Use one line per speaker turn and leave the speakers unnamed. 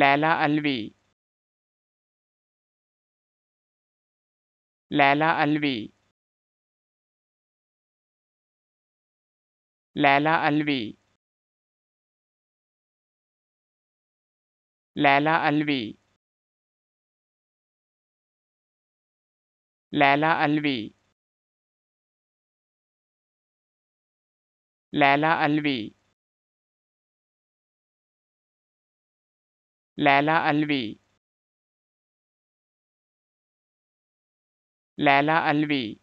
Laila Alvi Laila Alvi Laila Alvi Laila Alvi Laila Alvi Laila Alvi Laila Alvi Laila Alvi